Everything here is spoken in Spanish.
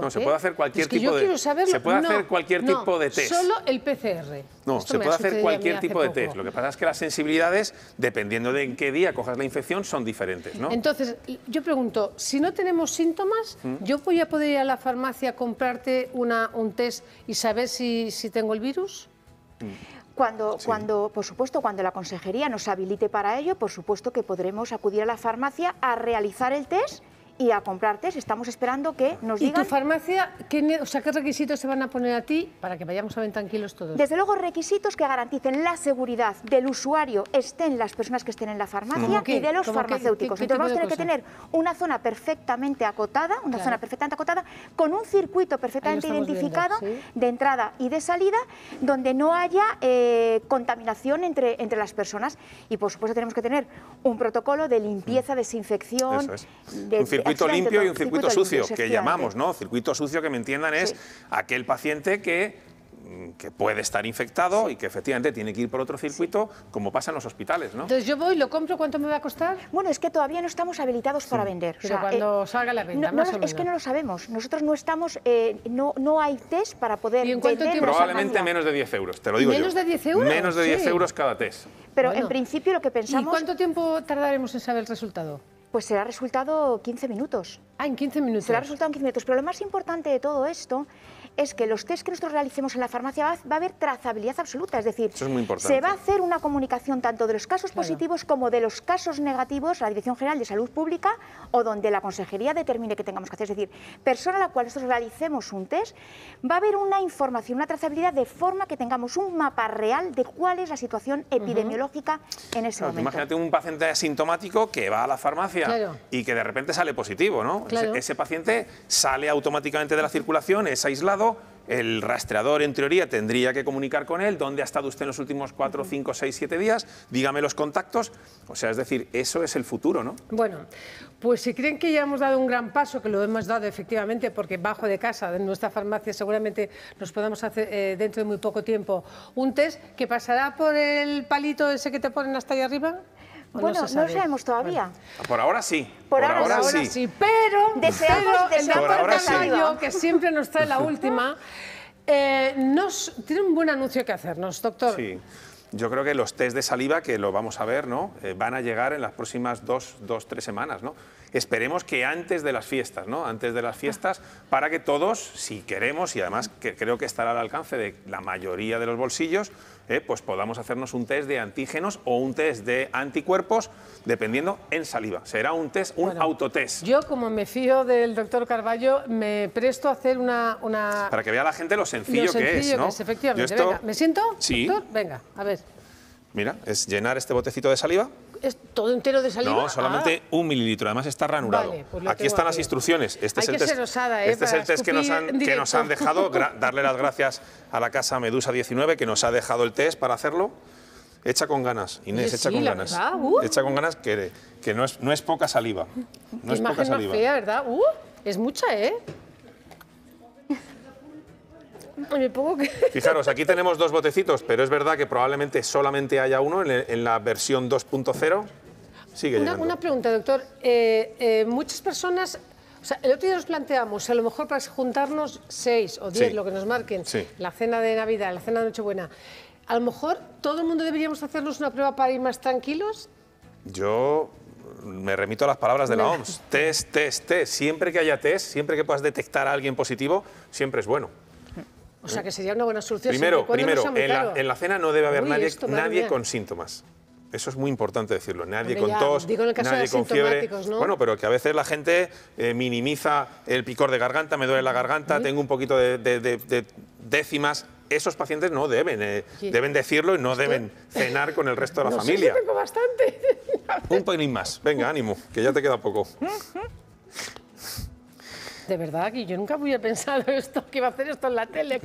no, se puede hacer cualquier tipo de. Se puede hacer cualquier tipo de test. Solo el PCR. No, se puede hacer cualquier tipo de test. Lo que pasa es que las sensibilidades, dependiendo de en qué día cojas la infección, son diferentes. ¿no? Entonces, yo pregunto, si no tenemos síntomas, mm. ¿yo voy a poder ir a la farmacia a comprarte un test y saber si, tengo el virus? Mm. cuando, por supuesto, cuando la consejería nos habilite para ello, por supuesto que podremos acudir a la farmacia a realizar el test y a comprarte, Estamos esperando que nos digan... ¿Y tu farmacia, qué, o sea, qué requisitos se van a poner a ti para que vayamos a ver tranquilos todos? Desde luego, requisitos que garanticen la seguridad del usuario estén las personas que estén en la farmacia y de los farmacéuticos. Entonces vamos a tener que tener una zona perfectamente acotada, una zona perfectamente acotada, con un circuito perfectamente identificado de entrada y de salida, donde no haya eh, contaminación entre, entre las personas. Y por supuesto tenemos que tener un protocolo de limpieza, mm. desinfección, de, un circuito limpio y un circuito, sucio, que llamamos, ¿no? Circuito sucio, que me entiendan, es aquel paciente que mm, que puede estar infectado y que efectivamente tiene que ir por otro circuito, como pasa en los hospitales, ¿no? Entonces yo voy, lo compro, ¿cuánto me va a costar? Bueno, es que todavía no estamos habilitados para vender. o sea, cuando eh, salga la venta, no, no, Es que no lo sabemos. Nosotros no estamos, eh, no, no hay test para poder ¿Y en cuánto tiempo? Probablemente menos de 10 euros, te lo digo ¿Menos de 10 euros? Menos de 10 euros cada test. Pero en principio lo que pensamos... ¿Y cuánto tiempo tardaremos en saber el resultado? Pues será resultado 15 minutos. Ah, en 15 minutos. Será resultado en 15 minutos. Pero lo más importante de todo esto es que los test que nosotros realicemos en la farmacia va, a haber trazabilidad absoluta, es decir, se va a hacer una comunicación tanto de los casos positivos como de los casos negativos a la Dirección General de Salud Pública o donde la consejería determine que tengamos que hacer. Es decir, persona a la cual nosotros realicemos un test, va a haber una información, una trazabilidad de forma que tengamos un mapa real de cuál es la situación epidemiológica en ese momento. Imagínate un paciente asintomático que va a la farmacia y que de repente sale positivo, ¿no? ese paciente sale automáticamente de la circulación, es aislado el rastreador en teoría tendría que comunicar con él, dónde ha estado usted en los últimos 4, 5, 6, 7 días, dígame los contactos, o sea, es decir, eso es el futuro, ¿no? Bueno, pues si creen que ya hemos dado un gran paso, que lo hemos dado efectivamente, porque bajo de casa, de nuestra farmacia, seguramente nos podamos hacer eh, dentro de muy poco tiempo un test que pasará por el palito ese que te ponen hasta allá arriba. Bueno, no, sabemos todavía. Por ahora sí. Por, ahora, sí. Pero, deseamos, el doctor que siempre nos trae la última, eh, nos, tiene un buen anuncio que hacernos, doctor. Sí. Yo creo que los test de saliva, que lo vamos a ver, ¿no? Eh, van a llegar en las próximas dos, dos tres semanas, ¿no? esperemos que antes de las fiestas, ¿no? Antes de las fiestas, para que todos, si queremos, y además que creo que estará al alcance de la mayoría de los bolsillos, eh, pues podamos hacernos un test de antígenos o un test de anticuerpos, dependiendo en saliva. Será un test, un autotest. Yo, como me fío del doctor Carballo, me presto a hacer una, Para que vea la gente lo sencillo, que es, ¿no? es, efectivamente. ¿me siento? Sí. Venga, a ver. Mira, es llenar este botecito de saliva. ¿Es todo entero de saliva? No, solamente ah. un mililitro. Además está ranurado. Pues aquí están las instrucciones. Este es el que test, ¿eh? Este que nos han, dejado. darle las gracias a la casa Medusa 19 que nos ha dejado el test para hacerlo. Echa con ganas, Inés, echa con ganas. Hecha uh. Echa con ganas que, que no, es, no es poca saliva. No es poca saliva. ¿verdad? Uh, es mucha, ¿eh? Pues Fijaros, aquí tenemos dos botecitos, pero es verdad que probablemente solamente haya uno en, la versión 2.0. Sí. una, una, pregunta, doctor. Eh, eh, muchas personas... el otro día nos planteamos, a lo mejor para juntarnos seis o diez, lo que nos marquen, la cena de Navidad, la cena de Nochebuena, a lo mejor todo el mundo deberíamos hacernos una prueba para ir más tranquilos. Yo me remito a las palabras de la OMS. test, test, test. Siempre que haya test, siempre que puedas detectar a alguien positivo, siempre es bueno. O sea, ¿Eh? que sería una buena solución. Primero, primero en, la, cena no debe haber nadie, nadie con síntomas. Eso es muy importante decirlo. Nadie con tos, nadie con fiebre. ¿no? Bueno, pero que a veces la gente eh, minimiza el picor de garganta, me duele la garganta, tengo un poquito de, décimas esos pacientes no deben, eh, deben decirlo y no deben cenar con el resto de la familia. Sé, tengo bastante. Un pelín más. Venga, ánimo, que ya te queda poco. De verdad que yo nunca hubiera pensado esto, que iba a hacer esto en la tele.